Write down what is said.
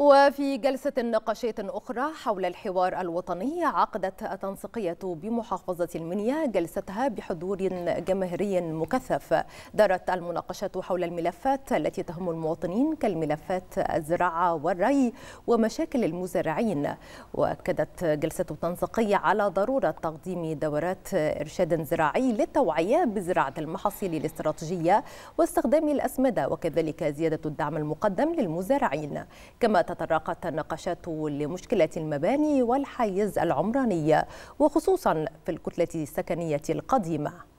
وفي جلسة نقاشية أخرى حول الحوار الوطني عقدت التنسيقية بمحافظة المنيا جلستها بحضور جماهيري مكثف دارت المناقشات حول الملفات التي تهم المواطنين كالملفات الزراعة والري ومشاكل المزارعين وأكدت جلسة التنسيقية على ضرورة تقديم دورات إرشاد زراعي للتوعية بزراعة المحاصيل الاستراتيجية واستخدام الأسمدة وكذلك زيادة الدعم المقدم للمزارعين كما تطرقت النقاشات لمشكلة المباني والحيز العمراني وخصوصا في الكتلة السكنية القديمة